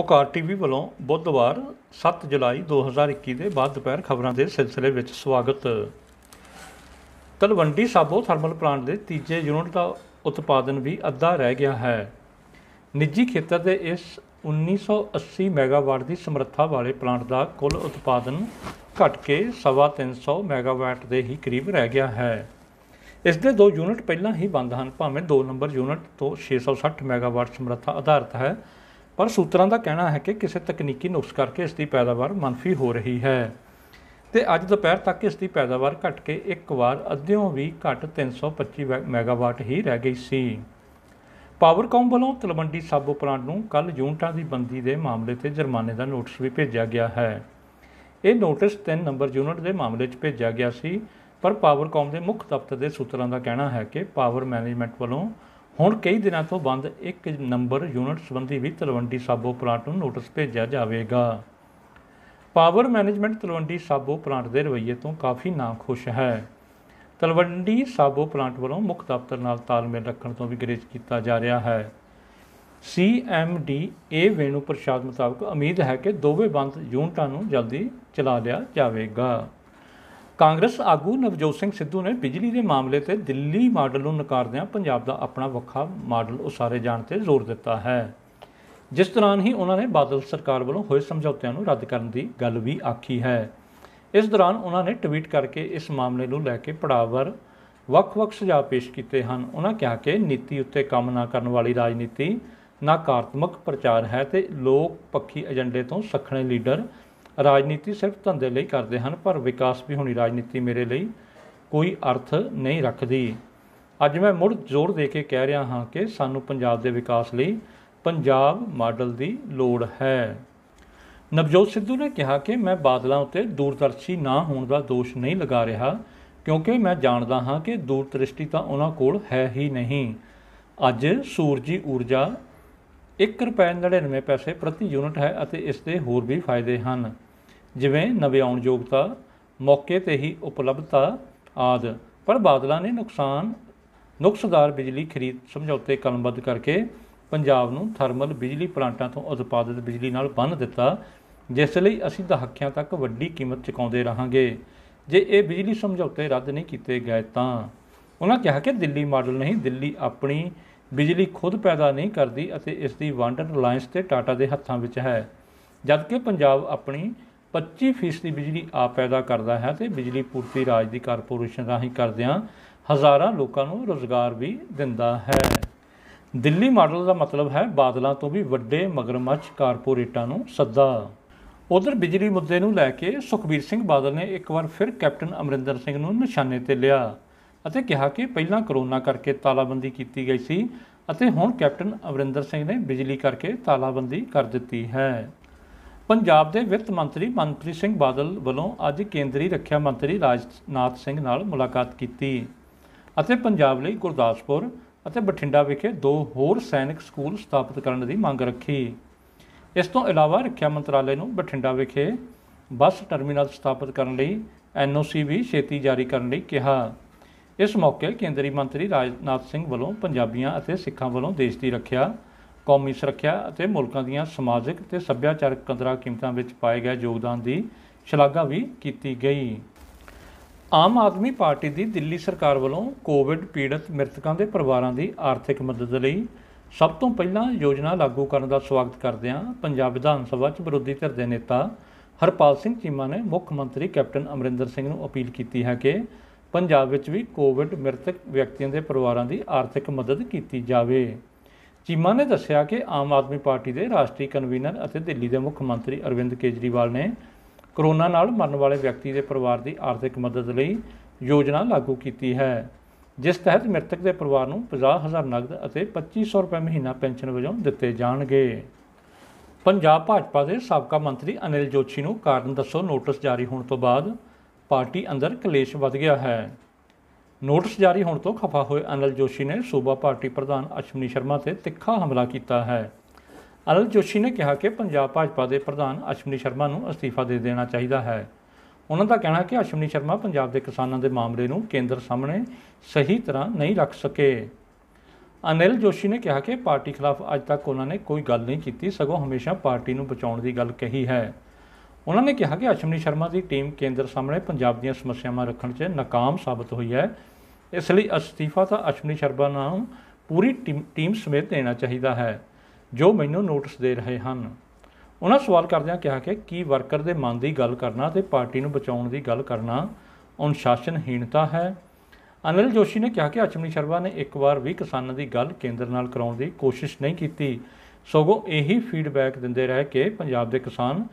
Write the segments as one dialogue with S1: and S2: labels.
S1: ਪੁਕਾਰ ਟੀਵੀ ਵੱਲੋਂ ਬੁੱਧਵਾਰ 7 ਜੁਲਾਈ 2021 ਦੇ ਬਾਅਦ ਦੁਪਹਿਰ ਖਬਰਾਂ ਦੇ ਸਿਲਸਿਲੇ ਵਿੱਚ ਸਵਾਗਤ ਤਲਵੰਡੀ ਸਾਬੋ ਥਰਮਲ ਪਲਾਂਟ ਦੇ ਤੀਜੇ ਯੂਨਿਟ ਦਾ ਉਤਪਾਦਨ ਵੀ ਅੱਧਾ ਰਹਿ ਗਿਆ ਹੈ ਨਿੱਜੀ ਖੇਤਰ ਦੇ ਇਸ 1980 ਮੈਗਾਵਾਟ ਦੀ ਸਮਰੱਥਾ ਵਾਲੇ ਪਲਾਂਟ ਦਾ ਕੁੱਲ ਉਤਪਾਦਨ ਘਟ ਕੇ 350 ਮੈਗਾਵਾਟ ਦੇ ਹੀ ਕਰੀਬ ਰਹਿ ਗਿਆ ਹੈ ਇਸ ਦੇ ਦੋ ਯੂਨਿਟ ਪਹਿਲਾਂ ਹੀ ਬੰਦ ਹਨ ਭਾਵੇਂ ਦੋ ਨੰਬਰ ਯੂਨਿਟ ਤੋਂ 660 ਮੈਗਾਵਾਟ ਸਮਰੱਥਾ ਆਧਾਰਿਤ ਹੈ ਪਰ ਸੂਤਰਾਂ ਦਾ ਕਹਿਣਾ ਹੈ ਕਿ ਕਿਸੇ ਤਕਨੀਕੀ ਨੁਕਸ ਕਰਕੇ ਇਸ ਦੀ ਪੈਦਾਵਾਰ ਮੰਨਫੀ ਹੋ ਰਹੀ ਹੈ ਤੇ ਅੱਜ ਦੁਪਹਿਰ ਤੱਕ ਇਸ ਦੀ ਪੈਦਾਵਾਰ ਘਟ ਕੇ ਇੱਕ ਵਾਰ ਅੱਧਿਓਂ ਵੀ ਘਟ 325 ਮੈਗਾਵਾਟ ਹੀ ਰਹਿ ਗਈ ਸੀ ਪਾਵਰਕਾਮ ਵੱਲੋਂ ਤਲਵੰਡੀ ਸਾਬੋ ਪਲਾਂਟ ਨੂੰ ਕੱਲ ਯੂਨਟਾਂ ਦੀ ਬੰਦੀ ਦੇ ਮਾਮਲੇ ਤੇ ਜੁਰਮਾਨੇ ਦਾ ਨੋਟਿਸ ਵੀ ਭੇਜਿਆ ਗਿਆ ਹੈ ਇਹ ਨੋਟਿਸ 3 ਨੰਬਰ ਯੂਨਿਟ ਦੇ ਮਾਮਲੇ 'ਚ ਭੇਜਿਆ ਗਿਆ ਸੀ ਪਰ ਪਾਵਰਕਾਮ ਦੇ ਮੁੱਖ ਦਫ਼ਤਰ ਦੇ ਸੂਤਰਾਂ ਦਾ ਕਹਿਣਾ ਹੈ ਕਿ ਪਾਵਰ ਮੈਨੇਜਮੈਂਟ ਵੱਲੋਂ ਹੁਣ ਕਈ ਦਿਨਾਂ ਤੋਂ ਬੰਦ ਇੱਕ ਨੰਬਰ ਯੂਨਿਟ ਸੰਬੰਧੀ ਵੀ ਤਲਵੰਡੀ ਸਾਬੋ ਪਲਾਂਟ ਨੂੰ ਨੋਟਿਸ ਭੇਜਿਆ ਜਾਵੇਗਾ power management Talwandi Sabo plant ਦੇ ਰਵਈਏ ਤੋਂ ਕਾਫੀ ਨਾਖੁਸ਼ ਹੈ ਤਲਵੰਡੀ ਸਾਬੋ ਪਲਾਂਟ ਵੱਲੋਂ ਮੁੱਖ ਦਫ਼ਤਰ ਨਾਲ ਤਾਲਮੇਲ ਰੱਖਣ ਤੋਂ ਵੀ ਗਰੇਜ ਕੀਤਾ ਜਾ ਰਿਹਾ ਹੈ ਸੀਐਮਡੀ ਏ ਵੇਣੂ ਪ੍ਰਸ਼ਾਦ ਮੁਤਾਬਕ ਉਮੀਦ ਹੈ ਕਿ ਦੋਵੇਂ ਬੰਦ ਯੂਨਟਾਂ ਨੂੰ ਜਲਦੀ ਚਲਾ ਲਿਆ ਜਾਵੇਗਾ ਕਾਂਗਰਸ ਆਗੂ ਨਵਜੋਤ ਸਿੰਘ ਸਿੱਧੂ ਨੇ ਬਿਜਲੀ ਦੇ ਮਾਮਲੇ ਤੇ ਦਿੱਲੀ ਮਾਡਲ ਨੂੰ ਨਕਾਰਦਿਆਂ ਪੰਜਾਬ ਦਾ ਆਪਣਾ ਵੱਖਰਾ ਮਾਡਲ ਉਸਾਰੇ ਜਾਣ ਤੇ ਜ਼ੋਰ ਦਿੱਤਾ ਹੈ ਜਿਸ ਦੌਰਾਨ ਹੀ ਉਹਨਾਂ ਨੇ ਬਾਦਲ ਸਰਕਾਰ ਵੱਲੋਂ ਹੋਏ ਸਮਝੌਤਿਆਂ ਨੂੰ ਰੱਦ ਕਰਨ ਦੀ ਗੱਲ ਵੀ ਆਖੀ ਹੈ ਇਸ ਦੌਰਾਨ ਉਹਨਾਂ ਨੇ ਟਵੀਟ ਕਰਕੇ ਇਸ ਮਾਮਲੇ ਨੂੰ ਲੈ ਕੇ ਪੜਾਵਰ ਵੱਖ-ਵੱਖ ਸੁਝਾਅ ਪੇਸ਼ ਕੀਤੇ ਹਨ ਉਹਨਾਂ ਕਿਹਾ ਕਿ ਨੀਤੀ ਉੱਤੇ ਕੰਮ ਨਾ ਕਰਨ ਵਾਲੀ ਰਾਜਨੀਤੀ ਨਕਾਰਾਤਮਕ ਪ੍ਰਚਾਰ ਹੈ ਤੇ ਲੋਕ ਪੱਖੀ ਏਜੰਡੇ ਤੋਂ ਸਖਣੇ ਲੀਡਰ ਰਾਜਨੀਤੀ ਸਿਰਫ ਧੰਦੇ ਲਈ ਕਰਦੇ ਹਨ ਪਰ ਵਿਕਾਸ ਵੀ ਹੋਣੀ ਰਾਜਨੀਤੀ ਮੇਰੇ ਲਈ ਕੋਈ ਅਰਥ ਨਹੀਂ ਰੱਖਦੀ ਅੱਜ ਮੈਂ ਮੁੜ ਜ਼ੋਰ ਦੇ ਕੇ ਕਹਿ ਰਿਹਾ ਹਾਂ ਕਿ ਸਾਨੂੰ ਪੰਜਾਬ ਦੇ ਵਿਕਾਸ ਲਈ ਪੰਜਾਬ ਮਾਡਲ ਦੀ ਲੋੜ ਹੈ ਨਵਜੋਤ ਸਿੱਧੂ ਨੇ ਕਿਹਾ ਕਿ ਮੈਂ ਬਾਦਲਾਂ ਉੱਤੇ ਦੂਰਦਰਸ਼ੀ ਨਾ ਹੋਣ ਦਾ ਦੋਸ਼ ਨਹੀਂ ਲਗਾ ਰਿਹਾ ਕਿਉਂਕਿ ਮੈਂ ਜਾਣਦਾ ਹਾਂ ਕਿ ਦੂਰਦ੍ਰਿਸ਼ਟੀ ਤਾਂ ਉਹਨਾਂ ਕੋਲ ਹੈ ਹੀ ਨਹੀਂ ਅੱਜ ਸੂਰਜੀ ਊਰਜਾ 1 ਰੁਪਏ 99 ਪੈਸੇ ਪ੍ਰਤੀ ਯੂਨਿਟ ਹੈ ਅਤੇ ਇਸ ਦੇ ਹੋਰ ਵੀ ਫਾਇਦੇ ਹਨ ਜਿਵੇਂ ਯੋਗਤਾ ਮੌਕੇ ਤੇ ਹੀ ਉਪਲਬਧਤਾ ਆਦ ਪਰ ਬਾਦਲਾਂ ਨੇ ਨੁਕਸਾਨ ਨੁਕਸਦਾਰ ਬਿਜਲੀ ਖਰੀਦ ਸਮਝੌਤੇ ਕਲਮਬੱਧ ਕਰਕੇ ਪੰਜਾਬ ਨੂੰ ਥਰਮਲ ਬਿਜਲੀ ਪਲਾਂਟਾਂ ਤੋਂ ਉਤਪਾਦਿਤ ਬਿਜਲੀ ਨਾਲ ਬੰਨ ਦਿੱਤਾ ਜਿਸ ਲਈ ਅਸੀਂ ਦਹਾਕਿਆਂ ਤੱਕ ਵੱਡੀ ਕੀਮਤ ਚੁਕਾਉਂਦੇ ਰਹਾਂਗੇ ਜੇ ਇਹ ਬਿਜਲੀ ਸਮਝੌਤੇ ਰੱਦ ਨਹੀਂ ਕੀਤੇ ਗਏ ਤਾਂ ਉਹਨਾਂ ਕਿਹਾ ਕਿ ਦਿੱਲੀ ਮਾਡਲ ਨਹੀਂ ਦਿੱਲੀ ਆਪਣੀ ਬਿਜਲੀ ਖੁਦ ਪੈਦਾ ਨਹੀਂ ਕਰਦੀ ਅਤੇ ਇਸ ਦੀ ਵੰਡ ਰਿਲਾਇੰਸ ਤੇ ਟਾਟਾ ਦੇ ਹੱਥਾਂ ਵਿੱਚ ਹੈ ਜਦਕਿ ਪੰਜਾਬ ਆਪਣੀ 25% ਦੀ ਬਿਜਲੀ ਆਪ ਪੈਦਾ ਕਰਦਾ ਹੈ ਤੇ ਬਿਜਲੀ ਪੂਰਤੀ ਰਾਜ ਦੀ ਕਾਰਪੋਰੇਸ਼ਨ ਰਾਹੀਂ ਕਰਦਿਆਂ ਹਜ਼ਾਰਾਂ ਲੋਕਾਂ ਨੂੰ ਰੋਜ਼ਗਾਰ ਵੀ ਦਿੰਦਾ ਹੈ ਦਿੱਲੀ ਮਾਡਲ ਦਾ ਮਤਲਬ ਹੈ ਬਾਦਲਾਂ ਤੋਂ ਵੀ ਵੱਡੇ ਮਗਰਮੱਛ ਕਾਰਪੋਰੇਟਾਂ ਨੂੰ ਸੱਦਾ ਉਧਰ ਬਿਜਲੀ ਮੁੱਦੇ ਨੂੰ ਲੈ ਕੇ ਸੁਖਬੀਰ ਸਿੰਘ ਬਾਦਲ ਨੇ ਇੱਕ ਵਾਰ ਫਿਰ ਕੈਪਟਨ ਅਮਰਿੰਦਰ ਸਿੰਘ ਨੂੰ ਨਿਸ਼ਾਨੇ ਤੇ ਲਿਆ ਅਤੇ ਕਿਹਾ ਕਿ ਪਹਿਲਾਂ ਕਰੋਨਾ ਕਰਕੇ ਤਾਲਾਬੰਦੀ ਕੀਤੀ ਗਈ ਸੀ ਅਤੇ ਹੁਣ ਕੈਪਟਨ ਅਮਰਿੰਦਰ ਸਿੰਘ ਨੇ ਬਿਜਲੀ ਕਰਕੇ ਤਾਲਾਬੰਦੀ ਕਰ ਦਿੱਤੀ ਹੈ ਪੰਜਾਬ ਦੇ ਵਿੱਤ ਮੰਤਰੀ ਮਨਪ੍ਰੀਤ ਸਿੰਘ ਬਾਦਲ ਵੱਲੋਂ ਅੱਜ ਕੇਂਦਰੀ ਰੱਖਿਆ ਮੰਤਰੀ ਰਾਜਨਾਥ ਸਿੰਘ ਨਾਲ ਮੁਲਾਕਾਤ ਕੀਤੀ ਅਤੇ ਪੰਜਾਬ ਲਈ ਗੁਰਦਾਸਪੁਰ ਅਤੇ ਬਠਿੰਡਾ ਵਿਖੇ ਦੋ ਹੋਰ ਸੈਨਿਕ ਸਕੂਲ ਸਥਾਪਿਤ ਕਰਨ ਦੀ ਮੰਗ ਰੱਖੀ ਇਸ ਤੋਂ ਇਲਾਵਾ ਰੱਖਿਆ ਮੰਤਰਾਲੇ ਨੂੰ ਬਠਿੰਡਾ ਵਿਖੇ ਬੱਸ ਟਰਮੀਨਲ ਸਥਾਪਿਤ ਕਰਨ ਲਈ ਐਨਓਸੀ ਵੀ ਛੇਤੀ ਜਾਰੀ ਕਰਨ ਲਈ ਕਿਹਾ ਇਸ ਮੌਕੇ ਕੇਂਦਰੀ ਮੰਤਰੀ ਰਾਜਨਾਥ ਸਿੰਘ ਵੱਲੋਂ ਪੰਜਾਬੀਆਂ ਅਤੇ ਸਿੱਖਾਂ ਵੱਲੋਂ ਦੇਸ਼ ਦੀ ਰੱਖਿਆ ਕੌਮੀ ਸੁਰੱਖਿਆ ਅਤੇ ਮੁਲਕਾਂ ਦੀਆਂ ਸਮਾਜਿਕ ਤੇ ਸੱਭਿਆਚਾਰਕ ਕਦਰਾਂ ਕੀਮਤਾਂ ਵਿੱਚ ਪਾਏ ਗਏ ਯੋਗਦਾਨ ਦੀ ਸ਼ਲਾਘਾ ਵੀ ਕੀਤੀ ਗਈ ਆਮ ਆਦਮੀ ਪਾਰਟੀ ਦੀ ਦਿੱਲੀ ਸਰਕਾਰ ਵੱਲੋਂ ਕੋਵਿਡ ਪੀੜਤ ਮ੍ਰਿਤਕਾਂ ਦੇ ਪਰਿਵਾਰਾਂ ਦੀ ਆਰਥਿਕ ਮਦਦ ਲਈ ਸਭ ਤੋਂ ਪਹਿਲਾਂ ਯੋਜਨਾ ਲਾਗੂ ਕਰਨ ਦਾ ਸਵਾਗਤ ਕਰਦਿਆਂ ਪੰਜਾਬ ਵਿਧਾਨ ਸਭਾ 'ਚ ਵਿਰੋਧੀ ਧਿਰ ਦੇ ਨੇਤਾ ਹਰਪਾਲ ਸਿੰਘ ਚੀਮਾ ਨੇ ਮੁੱਖ ਮੰਤਰੀ ਕੈਪਟਨ ਅਮਰਿੰਦਰ ਸਿੰਘ ਨੂੰ ਅਪੀਲ ਕੀਤੀ ਹੈ ਕਿ ਪੰਜਾਬ ਵਿੱਚ ਵੀ ਕੋਵਿਡ ਮ੍ਰਿਤਕ ਵਿਅਕਤੀਆਂ ਦੇ ਪਰਿਵਾਰਾਂ ਦੀ ਆਰਥਿਕ ਮਦਦ ਕੀਤੀ ਜਾਵੇ ਚੀਮਾ ਨੇ ਦੱਸਿਆ ਕਿ ਆਮ ਆਦਮੀ ਪਾਰਟੀ ਦੇ ਰਾਸ਼ਟਰੀ ਕਨਵੀਨਰ ਅਤੇ ਦਿੱਲੀ ਦੇ ਮੁੱਖ ਮੰਤਰੀ ਅਰਵਿੰਦ ਕੇਜਰੀਵਾਲ ਨੇ ਕਰੋਨਾ ਨਾਲ ਮਰਨ ਵਾਲੇ ਵਿਅਕਤੀ ਦੇ ਪਰਿਵਾਰ ਦੀ ਆਰਥਿਕ ਮਦਦ ਲਈ ਯੋਜਨਾ ਲਾਗੂ ਕੀਤੀ ਹੈ ਜਿਸ ਤਹਿਤ ਮ੍ਰਿਤਕ ਦੇ ਪਰਿਵਾਰ ਨੂੰ 50000 ਨਗਦ ਅਤੇ 2500 ਰੁਪਏ ਮਹੀਨਾ ਪੈਨਸ਼ਨ ਵਜੋਂ ਦਿੱਤੇ ਜਾਣਗੇ ਪੰਜਾਬ ਭਾਜਪਾ ਦੇ ਸਾਬਕਾ ਮੰਤਰੀ ਅਨਿਲ ਜੋਸ਼ੀ ਨੂੰ ਕਾਰਨ ਦੱਸੋ ਨੋਟਿਸ ਜਾਰੀ ਹੋਣ ਤੋਂ ਬਾਅਦ ਪਾਰਟੀ ਅੰਦਰ ਕਲੇਸ਼ ਵੱਧ ਗਿਆ ਹੈ ਨੋਟਿਸ ਜਾਰੀ ਹੋਣ ਤੋਂ ਖਫਾ ਹੋਏ ਅਨਲ ਜੋਸ਼ੀ ਨੇ ਸੂਬਾ ਪਾਰਟੀ ਪ੍ਰਧਾਨ ਅਸ਼ਮਨੀ ਸ਼ਰਮਾ ਤੇ ਤਿੱਖਾ ਹਮਲਾ ਕੀਤਾ ਹੈ ਅਨਲ ਜੋਸ਼ੀ ਨੇ ਕਿਹਾ ਕਿ ਪੰਜਾਬ ਭਾਜਪਾ ਦੇ ਪ੍ਰਧਾਨ ਅਸ਼ਮਨੀ ਸ਼ਰਮਾ ਨੂੰ ਅਸਤੀਫਾ ਦੇ ਦੇਣਾ ਚਾਹੀਦਾ ਹੈ ਉਹਨਾਂ ਦਾ ਕਹਿਣਾ ਕਿ ਅਸ਼ਮਨੀ ਸ਼ਰਮਾ ਪੰਜਾਬ ਦੇ ਕਿਸਾਨਾਂ ਦੇ ਮਾਮਲੇ ਨੂੰ ਕੇਂਦਰ ਸਾਹਮਣੇ ਸਹੀ ਤਰ੍ਹਾਂ ਨਹੀਂ ਰੱਖ ਸਕੇ ਅਨਲ ਜੋਸ਼ੀ ਨੇ ਕਿਹਾ ਕਿ ਪਾਰਟੀ ਖਿਲਾਫ ਅੱਜ ਤੱਕ ਉਹਨਾਂ ਨੇ ਕੋਈ ਗੱਲ ਨਹੀਂ ਕੀਤੀ ਸਗੋਂ ਹਮੇਸ਼ਾ ਪਾਰਟੀ ਨੂੰ ਬਚਾਉਣ ਦੀ ਗੱਲ ਕਹੀ ਹੈ ਉਹਨਾਂ ਨੇ ਕਿਹਾ ਕਿ ਅਸ਼ਮਨੀ ਸ਼ਰਮਾ ਦੀ ਟੀਮ ਕੇਂਦਰ ਸਾਹਮਣੇ ਪੰਜਾਬ ਦੀਆਂ ਸਮੱਸਿਆਵਾਂ ਰੱਖਣ 'ਚ ਨਾਕਾਮ ਸਾਬਤ ਹੋਈ ਹੈ ਇਸ ਲਈ ਅਸਤੀਫਾ ਤਾਂ ਅਸ਼ਮਨੀ ਸ਼ਰਮਾ ਨਾਮ ਪੂਰੀ ਟੀਮ ਸਮੇਤ ਦੇਣਾ ਚਾਹੀਦਾ ਹੈ ਜੋ ਮੈਨੂੰ ਨੋਟਿਸ ਦੇ ਰਹੇ ਹਨ ਉਹਨਾਂ ਸਵਾਲ ਕਰਦਿਆਂ ਕਿਹਾ ਕਿ ਕੀ ਵਰਕਰ ਦੇ ਮਨ ਦੀ ਗੱਲ ਕਰਨਾ ਤੇ ਪਾਰਟੀ ਨੂੰ ਬਚਾਉਣ ਦੀ ਗੱਲ ਕਰਨਾ ਅਨੁਸ਼ਾਸਨਹੀਣਤਾ ਹੈ ਅਨਿਲ ਜੋਸ਼ੀ ਨੇ ਕਿਹਾ ਕਿ ਅਚਮਨੀ ਸ਼ਰਮਾ ਨੇ ਇੱਕ ਵਾਰ ਵੀ ਕਿਸਾਨਾਂ ਦੀ ਗੱਲ ਕੇਂਦਰ ਨਾਲ ਕਰਾਉਣ ਦੀ ਕੋਸ਼ਿਸ਼ ਨਹੀਂ ਕੀਤੀ ਸਗੋਂ ਇਹੀ ਫੀਡਬੈਕ ਦਿੰਦੇ ਰਹੇ ਕਿ ਪੰਜਾਬ ਦੇ ਕਿਸਾਨ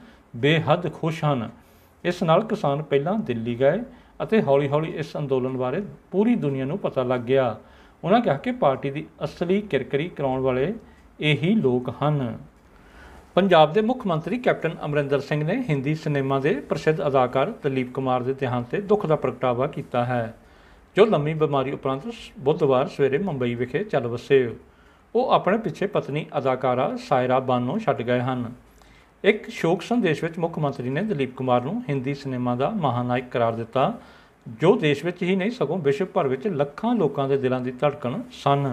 S1: ਬੇਹੱਦ ਖੁਸ਼ ਹਨ ਇਸ ਨਾਲ ਕਿਸਾਨ ਪਹਿਲਾਂ ਦਿੱਲੀ ਗਏ ਅਤੇ ਹੌਲੀ-ਹੌਲੀ ਇਸ ਅੰਦੋਲਨ ਬਾਰੇ ਪੂਰੀ ਦੁਨੀਆ ਨੂੰ ਪਤਾ ਲੱਗ ਗਿਆ ਉਹਨਾਂ ਕਿਹਾ ਕਿ ਪਾਰਟੀ ਦੀ ਅਸਲੀ ਕਿਰਕਰੀ ਕਰਾਉਣ ਵਾਲੇ ਇਹੀ ਲੋਕ ਹਨ ਪੰਜਾਬ ਦੇ ਮੁੱਖ ਮੰਤਰੀ ਕੈਪਟਨ ਅਮਰਿੰਦਰ ਸਿੰਘ ਨੇ ਹਿੰਦੀ ਸਿਨੇਮਾ ਦੇ ਪ੍ਰਸਿੱਧ ਅਦਾਕਾਰ ਦਲੀਪ ਕੁਮਾਰ ਦੇ ਦਿਹਾਂਤ ਤੇ ਦੁੱਖ ਦਾ ਪ੍ਰਗਟਾਵਾ ਕੀਤਾ ਹੈ ਜੋ ਲੰਮੀ ਬਿਮਾਰੀ ਉਪਰੰਤ ਬੁੱਧਵਾਰ ਸਵੇਰੇ ਮੁੰਬਈ ਵਿਖੇ ਚੱਲ ਵਸੇ ਉਹ ਆਪਣੇ ਪਿੱਛੇ ਪਤਨੀ ਅਦਾਕਾਰਾ ਸਾਇਰਾ ਬਾਨੋ ਛੱਡ ਗਏ ਹਨ ਇੱਕ ਸ਼ੋਕ ਸੰਦੇਸ਼ ਵਿੱਚ ਮੁੱਖ ਮੰਤਰੀ ਨੇ ਦਲੀਪ ਕੁਮਾਰ ਨੂੰ ਹਿੰਦੀ ਸਿਨੇਮਾ ਦਾ ਮਹਾਨਾਇਕ ਕਰਾਰ ਦਿੱਤਾ ਜੋ ਦੇਸ਼ ਵਿੱਚ ਹੀ ਨਹੀਂ ਸਗੋਂ ਵਿਸ਼ਵ ਭਰ ਵਿੱਚ ਲੱਖਾਂ ਲੋਕਾਂ ਦੇ ਦਿਲਾਂ ਦੀ ਧੜਕਣ ਸਨ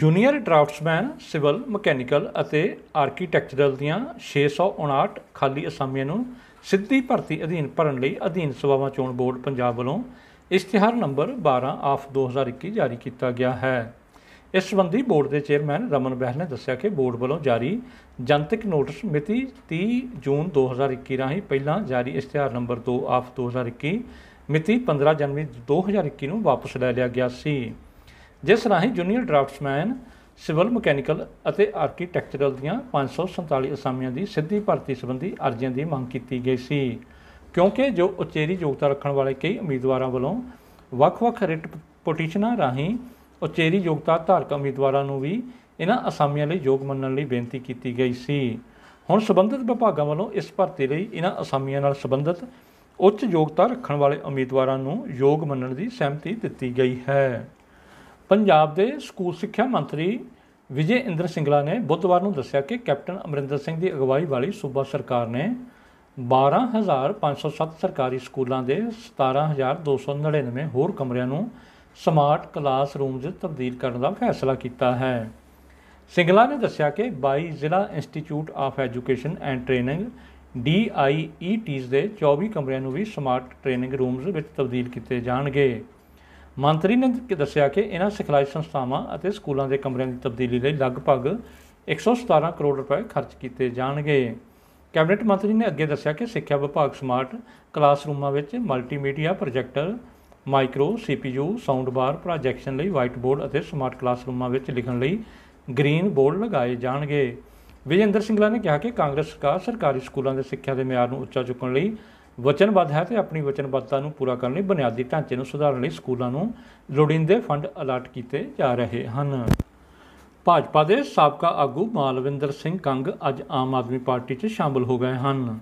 S1: ਜੂਨੀਅਰ ਡਰਾਫਟਸਮੈਨ ਸਿਵਲ ਮਕੈਨੀਕਲ ਅਤੇ ਆਰਕੀਟੈਕਚਰਲ ਦੀਆਂ 659 ਖਾਲੀ ਅਸਾਮੀਆਂ ਨੂੰ ਸਿੱਧੀ ਭਰਤੀ ਅਧੀਨ ਭਰਨ ਲਈ ਅਧੀਨ ਸਵਾਵਾ ਚੋਣ ਬੋਰਡ ਪੰਜਾਬ ਵੱਲੋਂ ਇਸ਼ਤਿਹਾਰ ਨੰਬਰ 12 ਆਫ 2021 ਜਾਰੀ ਕੀਤਾ ਗਿਆ ਹੈ ਇਸ ਸੰਬੰਧੀ ਬੋਰਡ ਦੇ ਚੇਅਰਮੈਨ ਰਮਨ ਬਹਿਲ ਨੇ ਦੱਸਿਆ ਕਿ ਬੋਰਡ ਵੱਲੋਂ ਜਾਰੀ ਜਨਤਕ ਨੋਟਿਸ ਮਿਤੀ 30 ਜੂਨ 2021 ਰਾਹੀਂ ਪਹਿਲਾਂ ਜਾਰੀ ਇਸ਼ਤਿਹਾਰ ਨੰਬਰ 2 ਆਫ 2021 ਮਿਤੀ 15 ਜਨਵਰੀ 2021 ਨੂੰ ਵਾਪਸ ਲੈ ਲਿਆ ਗਿਆ ਸੀ ਜਿਸ ਰਾਹੀਂ ਜੂਨੀਅਰ ਡਰਾਫਟਸਮੈਨ ਸਿਵਲ ਮਕੈਨੀਕਲ ਅਤੇ ਆਰਕੀਟੈਕਚਰਲ ਦੀਆਂ 547 ਅਸਾਮੀਆਂ ਦੀ ਸਿੱਧੀ ਭਰਤੀ ਸੰਬੰਧੀ ਅਰਜ਼ੀਆਂ ਦੀ ਮੰਗ ਕੀਤੀ ਗਈ ਸੀ ਕਿਉਂਕਿ ਜੋ ਉਚੇਰੀ ਯੋਗਤਾ ਰੱਖਣ ਵਾਲੇ ਕਈ ਉਮੀਦਵਾਰਾਂ ਵੱਲੋਂ ਵੱਖ-ਵੱਖ ਰਿਟ ਪਟੀਸ਼ਨਾਂ ਰਾਹੀਂ ਉਚੇਰੀ ਯੋਗਤਾ ਧਾਰਕ ਉਮੀਦਵਾਰਾਂ ਨੂੰ ਵੀ ਇਹਨਾਂ ਅਸਾਮੀਆਂ ਲਈ ਯੋਗ ਮੰਨਣ ਲਈ ਬੇਨਤੀ ਕੀਤੀ ਗਈ ਸੀ ਹੁਣ ਸਬੰਧਤ ਵਿਭਾਗਾਂ ਵੱਲੋਂ ਇਸ ਭਰਤੀ ਲਈ ਇਹਨਾਂ ਅਸਾਮੀਆਂ ਨਾਲ ਸਬੰਧਤ ਉੱਚ ਯੋਗਤਾ ਰੱਖਣ ਵਾਲੇ ਉਮੀਦਵਾਰਾਂ ਨੂੰ ਯੋਗ ਮੰਨਣ ਦੀ ਸਹਿਮਤੀ ਦਿੱਤੀ ਗਈ ਹੈ ਪੰਜਾਬ ਦੇ ਸਕੂਲ ਸਿੱਖਿਆ ਮੰਤਰੀ ਵਿਜੇ ਇੰਦਰ ਸਿੰਗਲਾ ਨੇ ਬੁੱਧਵਾਰ ਨੂੰ ਦੱਸਿਆ ਕਿ ਕੈਪਟਨ ਅਮਰਿੰਦਰ ਸਿੰਘ ਦੀ ਅਗਵਾਈ ਵਾਲੀ ਸੂਬਾ ਸਰਕਾਰ ਨੇ 12507 ਸਰਕਾਰੀ ਸਕੂਲਾਂ ਦੇ 17299 ਹੋਰ ਕਮਰਿਆਂ ਨੂੰ ਸਮਾਰਟ ਕਲਾਸਰੂਮਜ਼ ਤਬਦੀਲ ਕਰਨ ਦਾ ਫੈਸਲਾ ਕੀਤਾ ਹੈ ਸਿੰਗਲਾ ਨੇ ਦੱਸਿਆ ਕਿ 22 ਜ਼ਿਲ੍ਹਾ institute of education and training DIETs ਦੇ 24 ਕਮਰਿਆਂ ਨੂੰ ਵੀ ਸਮਾਰਟ ਟ੍ਰੇਨਿੰਗ ਰੂਮਜ਼ ਵਿੱਚ ਤਬਦੀਲ ਕੀਤੇ ਜਾਣਗੇ ਮੰਤਰੀ ਨੇ ਦੱਸਿਆ ਕਿ ਇਹਨਾਂ ਸਿਖਲਾਈ ਸੰਸਥਾਵਾਂ ਅਤੇ ਸਕੂਲਾਂ ਦੇ ਕਮਰਿਆਂ ਦੀ ਤਬਦੀਲੀ ਲਈ ਲਗਭਗ 117 ਕਰੋੜ ਰੁਪਏ ਖਰਚ ਕੀਤੇ ਜਾਣਗੇ ਕੈਬਨਿਟ ਮੰਤਰੀ ਨੇ ਅੱਗੇ ਦੱਸਿਆ ਕਿ ਸਿੱਖਿਆ ਵਿਭਾਗ ਸਮਾਰਟ ਕਲਾਸਰੂਮਾਂ ਵਿੱਚ multimedia projector micro CPU sound bar projection ਲਈ ਵਾਈਟ ਬੋਰਡ ਅਤੇ ਸਮਾਰਟ ਕਲਾਸਰੂਮਾਂ ਵਿੱਚ ਲਿਖਣ ਲਈ ਗ੍ਰੀਨ ਬੋਰਡ ਲਗਾਏ ਜਾਣਗੇ ਵਿਜੇਂਦਰ ਸਿੰਘਲਾ ਨੇ ਕਿਹਾ ਕਿ ਕਾਂਗਰਸ ਸਰਕਾਰ ਸਰਕਾਰੀ ਸਕੂਲਾਂ ਦੇ ਸਿੱਖਿਆ ਦੇ ਮਿਆਰ ਨੂੰ ਉੱਚਾ ਚੁੱਕਣ ਲਈ ਵਚਨਬੱਧ ਹੈ ਤੇ ਆਪਣੀ ਵਚਨਬੱਧਤਾ ਨੂੰ ਪੂਰਾ ਕਰਨ ਲਈ ਬੁਨਿਆਦੀ ਢਾਂਚੇ ਨੂੰ ਸੁਧਾਰਨ ਲਈ ਸਕੂਲਾਂ ਨੂੰ ਲੋੜੀਂਦੇ ਫੰਡ ਅਲਾਟ ਕੀਤੇ ਜਾ ਰਹੇ ਹਨ ਭਾਜਪਾ ਦੇ ਸਾਬਕਾ ਆਗੂ ਮਾਲਵਿੰਦਰ ਸਿੰਘ ਕੰਗ ਅੱਜ ਆਮ ਆਦਮੀ ਪਾਰਟੀ 'ਚ ਸ਼ਾਮਲ ਹੋ ਗਏ ਹਨ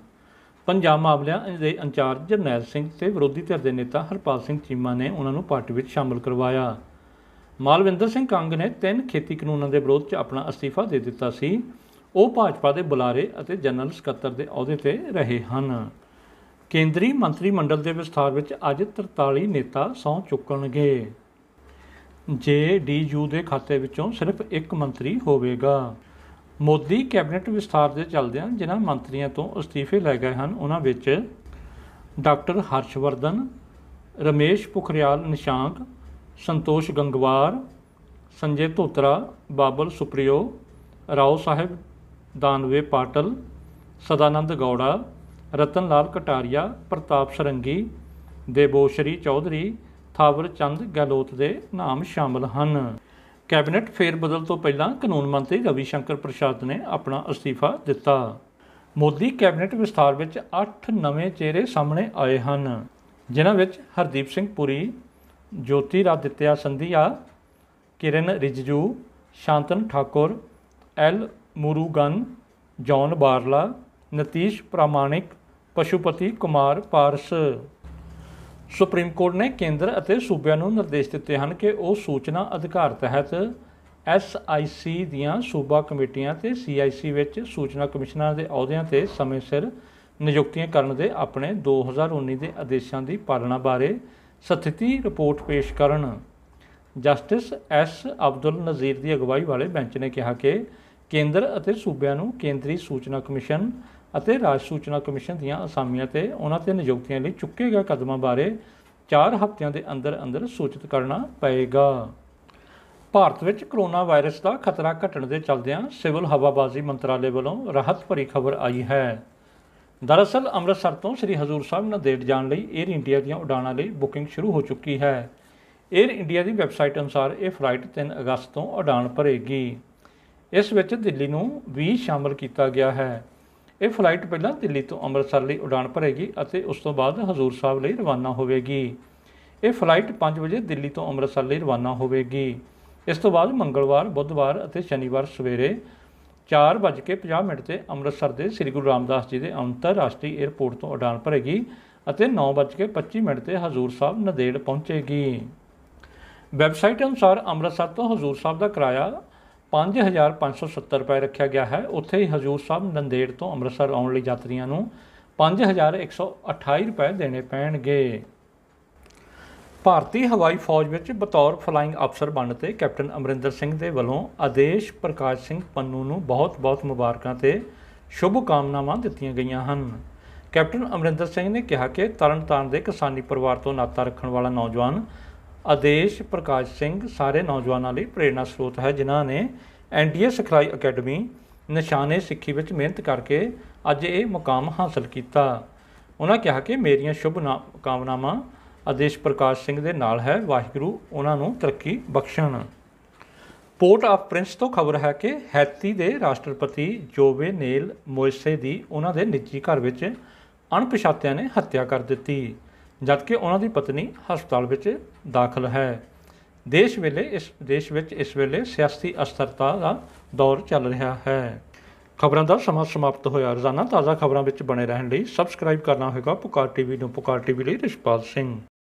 S1: ਪੰਜਾਬ ਮਾਮਲਿਆਂ ਦੇ ਇੰਚਾਰਜ ਜਰਨੈਲ ਸਿੰਘ ਤੇ ਵਿਰੋਧੀ ਧਿਰ ਦੇ ਨੇਤਾ ਹਰਪਾਲ ਸਿੰਘ ਚੀਮਾ ਨੇ ਉਹਨਾਂ ਨੂੰ ਪਾਰਟੀ ਵਿੱਚ ਸ਼ਾਮਲ ਕਰਵਾਇਆ ਮਾਲਵਿੰਦਰ ਸਿੰਘ ਕੰਗ ਨੇ ਤਿੰਨ ਖੇਤੀ ਕਾਨੂੰਨਾਂ ਦੇ ਵਿਰੋਧ 'ਚ ਆਪਣਾ ਅਸਤੀਫਾ ਦੇ ਦਿੱਤਾ ਸੀ ਉਹ ਭਾਜਪਾ ਦੇ ਬੁਲਾਰੇ ਅਤੇ ਜਨਰਲ ਸਕੱਤਰ ਦੇ ਅਹੁਦੇ ਤੇ ਰਹੇ ਹਨ ਕੇਂਦਰੀ ਮੰਤਰੀ ਮੰਡਲ ਦੇ ਵਿਸਥਾਰ ਵਿੱਚ ਅੱਜ 43 ਨੇਤਾ ਸੌਂ ਚੁੱਕਣਗੇ ਜੇ ਡੀਯੂ ਦੇ ਖਾਤੇ ਵਿੱਚੋਂ ਸਿਰਫ ਇੱਕ ਮੰਤਰੀ ਹੋਵੇਗਾ ਮੋਦੀ ਕੈਬਨਿਟ ਵਿਸਥਾਰ ਦੇ ਚੱਲਦਿਆਂ ਜਿਨ੍ਹਾਂ ਮੰਤਰੀਆਂ ਤੋਂ ਅਸਤੀਫੇ ਲੈ ਗਏ ਹਨ ਉਹਨਾਂ ਵਿੱਚ ਡਾਕਟਰ ਹਰਸ਼ਵਰਧਨ ਰਮੇਸ਼ ਪੁਖਰੀਆਲ ਨਿਸ਼ਾਂਕ ਸੰਤੋਸ਼ ਗੰਗਵਾਰ ਸੰਜੇ ਧੋਤਰਾ ਬਾਬਲ ਸੁਪਰੀਓ ਰਾਓ ਸਾਹਿਬ ਦਾਨਵੇ ਪਾਟਲ ਸਦਾਨੰਦ ਗੌੜਾ ਰਤਨ ਲਾਲ ਕਟਾਰੀਆ ਪ੍ਰਤਾਪ ਸਰੰਗੀ ਦੇਬੋਸ਼ਰੀ ਚੌਧਰੀ ਥਾਵਰ ਚੰਦ ਗਹਿਲੋਤ ਦੇ ਨਾਮ ਸ਼ਾਮਲ ਹਨ ਕੈਬਨਿਟ ਫੇਰ ਬਦਲ ਤੋਂ ਪਹਿਲਾਂ ਕਾਨੂੰਨ ਮੰਤਰੀ ਰਵੀ ਸ਼ੰਕਰ ਪ੍ਰਸ਼ਾਦ ਨੇ ਆਪਣਾ ਅਸਤੀਫਾ ਦਿੱਤਾ ਮੋਦੀ ਕੈਬਨਿਟ ਵਿਸਥਾਰ ਵਿੱਚ 8 ਨਵੇਂ ਚਿਹਰੇ ਸਾਹਮਣੇ ਆਏ ਹਨ ਜਿਨ੍ਹਾਂ ਵਿੱਚ ਹਰਦੀਪ ਸਿੰਘ ਪੁਰੀ ਜੋਤੀ ਰਾਦਿੱਤਿਆ ਸੰਧੀਆ ਕਿਰਨ ਰਿਜਜੂ ਸ਼ਾਂਤਨ ਠਾਕੁਰ ਐਲ ਮੁਰੂਗਨ ਜੌਨ ਬਾਰਲਾ ਨਤੀਸ਼ ਪ੍ਰਮਾਣਿਕ ਪਸ਼ੂਪਤੀ ਕੁਮਾਰ ਪਾਰਸ ਸੁਪਰੀਮ ਕੋਰਟ ਨੇ ਕੇਂਦਰ ਅਤੇ ਸੂਬਿਆਂ ਨੂੰ ਨਿਰਦੇਸ਼ ਦਿੱਤੇ ਹਨ ਕਿ ਉਹ ਸੂਚਨਾ ਅਧਿਕਾਰ ਤਹਿਤ SIC ਦੀਆਂ ਸੂਬਾ ਕਮੇਟੀਆਂ ਤੇ CIC ਵਿੱਚ ਸੂਚਨਾ ਕਮਿਸ਼ਨਰਾਂ ਦੇ ਅਹੁਦਿਆਂ ਤੇ ਸਮੇਂ ਸਿਰ ਨਿਯੁਕਤੀਆਂ ਕਰਨ ਦੇ ਆਪਣੇ 2019 ਦੇ ਆਦੇਸ਼ਾਂ ਦੀ ਪਾਲਣਾ ਬਾਰੇ ਸਥਿਤੀ ਰਿਪੋਰਟ ਪੇਸ਼ ਕਰਨ ਜਸਟਿਸ ਐਸ ਅਬਦੁਲ ਨਜ਼ੀਰ ਦੀ ਅਗਵਾਈ ਵਾਲੇ ਬੈਂਚ ਨੇ ਕਿਹਾ ਕਿ ਕੇਂਦਰ ਅਤੇ ਸੂਬਿਆਂ ਨੂੰ ਕੇਂਦਰੀ ਸੂਚਨਾ ਕਮਿਸ਼ਨ ਅਤੇ ਰਾਜ ਸੂਚਨਾ ਕਮਿਸ਼ਨ ਦੀਆਂ ਅਸਾਮੀਆਂ ਤੇ ਉਹਨਾਂ ਤੇ ਨਿਯੁਕਤੀਆਂ ਲਈ ਚੁੱਕੇ ਗਏ ਕਦਮਾਂ ਬਾਰੇ 4 ਹਫ਼ਤਿਆਂ ਦੇ ਅੰਦਰ ਅੰਦਰ ਸੂਚਿਤ ਕਰਨਾ ਪਏਗਾ ਭਾਰਤ ਵਿੱਚ ਕਰੋਨਾ ਵਾਇਰਸ ਦਾ ਖਤਰਾ ਘਟਣ ਦੇ ਚਲਦਿਆਂ ਸਿਵਲ ਹਵਾਬਾਜ਼ੀ ਮੰਤਰਾਲੇ ਵੱਲੋਂ ਰਾਹਤ ਭਰੀ ਖਬਰ ਆਈ ਹੈ ਦਰਅਸਲ ਅੰਮ੍ਰਿਤਸਰ ਤੋਂ ਸ੍ਰੀ ਹਜ਼ੂਰ ਸਾਹਿਬ ਨਾਂਦੇੜ ਜਾਣ ਲਈ 에ਅਰ ਇੰਡੀਆ ਦੀਆਂ ਉਡਾਣਾਂ ਲਈ ਬੁਕਿੰਗ ਸ਼ੁਰੂ ਹੋ ਚੁੱਕੀ ਹੈ 에ਅਰ ਇੰਡੀਆ ਦੀ ਵੈਬਸਾਈਟ ਅਨੁਸਾਰ ਇਹ ਫਲਾਈਟ 3 ਅਗਸਤ ਤੋਂ ਉਡਾਣ ਭਰੇਗੀ ਇਸ ਵਿੱਚ ਦਿੱਲੀ ਨੂੰ ਵੀ ਸ਼ਾਮਲ ਕੀਤਾ ਗਿਆ ਹੈ ਇਹ ਫਲਾਈਟ ਪਹਿਲਾਂ ਦਿੱਲੀ ਤੋਂ ਅੰਮ੍ਰਿਤਸਰ ਲਈ ਉਡਾਨ ਭਰੇਗੀ ਅਤੇ ਉਸ ਤੋਂ ਬਾਅਦ ਹਜ਼ੂਰ ਸਾਹਿਬ ਲਈ ਰਵਾਨਾ ਹੋਵੇਗੀ ਇਹ ਫਲਾਈਟ 5 ਵਜੇ ਦਿੱਲੀ ਤੋਂ ਅੰਮ੍ਰਿਤਸਰ ਲਈ ਰਵਾਨਾ ਹੋਵੇਗੀ ਇਸ ਤੋਂ ਬਾਅਦ ਮੰਗਲਵਾਰ ਬੁੱਧਵਾਰ ਅਤੇ ਸ਼ਨੀਵਾਰ ਸਵੇਰੇ 4:50 ਮਿੰਟ ਤੇ ਅੰਮ੍ਰਿਤਸਰ ਦੇ ਸ੍ਰੀ ਗੁਰੂ ਰਾਮਦਾਸ ਜੀ ਦੇ ਅੰਤਰਰਾਸ਼ਟਰੀ 에ਅਰਪੋਰਟ ਤੋਂ ਉਡਾਨ ਭਰੇਗੀ ਅਤੇ 9:25 ਮਿੰਟ ਤੇ ਹਜ਼ੂਰ ਸਾਹਿਬ ਨਦੇੜ ਪਹੁੰਚੇਗੀ ਵੈਬਸਾਈਟ ਅਨੁਸਾਰ ਅੰਮ੍ਰਿਤਸਰ ਤੋਂ ਹਜ਼ੂਰ ਸਾਹਿਬ ਦਾ ਕਿਰਾਇਆ 5570 ਰੁਪਏ ਰੱਖਿਆ ਗਿਆ ਹੈ ਉੱਥੇ ਹੀ ਹਜੂਰ ਸਾਹਿਬ ਨੰਦੇੜ ਤੋਂ ਅੰਮ੍ਰਿਤਸਰ ਆਉਣ ਲਈ ਯਾਤਰੀਆਂ ਨੂੰ 5128 ਰੁਪਏ ਦੇਣੇ ਪੈਣਗੇ ਭਾਰਤੀ ਹਵਾਈ ਫੌਜ ਵਿੱਚ ਬਤੌਰ ਫਲਾਈਂਗ ਅਫਸਰ ਬਣਨ ਤੇ ਕੈਪਟਨ ਅਮਰਿੰਦਰ ਸਿੰਘ ਦੇ ਵੱਲੋਂ ਆਦੇਸ਼ ਪ੍ਰਕਾਸ਼ ਸਿੰਘ ਪੰਨੂ ਨੂੰ ਬਹੁਤ-ਬਹੁਤ ਮੁਬਾਰਕਾਂ ਤੇ ਸ਼ੁਭ ਕਾਮਨਾਵਾਂ ਦਿੱਤੀਆਂ ਗਈਆਂ ਹਨ ਕੈਪਟਨ ਅਮਰਿੰਦਰ ਸਿੰਘ ਨੇ ਕਿਹਾ ਕਿ ਤਰਨਤਾਰਨ ਦੇ ਕਿਸਾਨੀ ਪਰਿਵਾਰ ਤੋਂ ਨਾਤਾ ਰੱਖਣ ਵਾਲਾ ਨੌਜਵਾਨ ਆਦੇਸ਼ ਪ੍ਰਕਾਸ਼ ਸਿੰਘ ਸਾਰੇ ਨੌਜਵਾਨਾਂ ਲਈ ਪ੍ਰੇਰਣਾ ਸਰੋਤ ਹੈ ਜਿਨ੍ਹਾਂ ਨੇ ਐਨਡੀਏ ਸਿਖਲਾਈ ਅਕੈਡਮੀ ਨਿਸ਼ਾਨੇ ਸਿੱਖੀ ਵਿੱਚ ਮਿਹਨਤ ਕਰਕੇ ਅੱਜ ਇਹ ਮੁਕਾਮ ਹਾਸਲ ਕੀਤਾ ਉਹਨਾਂ ਕਿਹਾ ਕਿ ਮੇਰੀਆਂ ਸ਼ੁਭ ਕਾਮਨਾਵਾਂ ਆਦੇਸ਼ ਪ੍ਰਕਾਸ਼ ਸਿੰਘ ਦੇ ਨਾਲ ਹੈ ਵਾਹਿਗੁਰੂ ਉਹਨਾਂ ਨੂੰ ਤਰੱਕੀ ਬਖਸ਼ਣ ਪੋਰਟ ਆਫ ਪ੍ਰਿੰਸ ਤੋਂ ਖਬਰ ਹੈ ਕਿ ਹੈਤੀ ਦੇ ਰਾਸ਼ਟਰਪਤੀ ਜੋਵੇ ਨੇਲ ਮੋਇਸੇ ਦੀ ਉਹਨਾਂ ਦੇ ਨਿੱਜੀ ਘਰ ਵਿੱਚ ਅਣਪਛਾਤਿਆਂ ਨੇ ਹੱਤਿਆ ਕਰ ਦਿੱਤੀ ਜਦਕਿ ਉਹਨਾਂ ਦੀ ਪਤਨੀ ਹਸਪਤਾਲ ਵਿੱਚ ਦਾਖਲ ਹੈ ਦੇਸ਼ ਵੇਲੇ ਇਸ ਦੇਸ਼ ਵਿੱਚ ਇਸ ਵੇਲੇ ਸਿਆਸੀ ਅਸਥਿਰਤਾ ਦਾ ਦੌਰ ਚੱਲ ਰਿਹਾ ਹੈ ਖਬਰਾਂ ਦਾ ਸਮਾਂ ਸਮਾਪਤ ਹੋਇਆ ਰੋਜ਼ਾਨਾ ਤਾਜ਼ਾ ਖਬਰਾਂ ਵਿੱਚ ਬਣੇ ਰਹਿਣ ਲਈ ਸਬਸਕ੍ਰਾਈਬ ਕਰਨਾ ਹੋਵੇਗਾ ਪੁਕਾਰ ਟੀਵੀ ਨੂੰ ਪੁਕਾਰ ਟੀਵੀ ਲਈ ਰਿਸ਼ਪਾਲ ਸਿੰਘ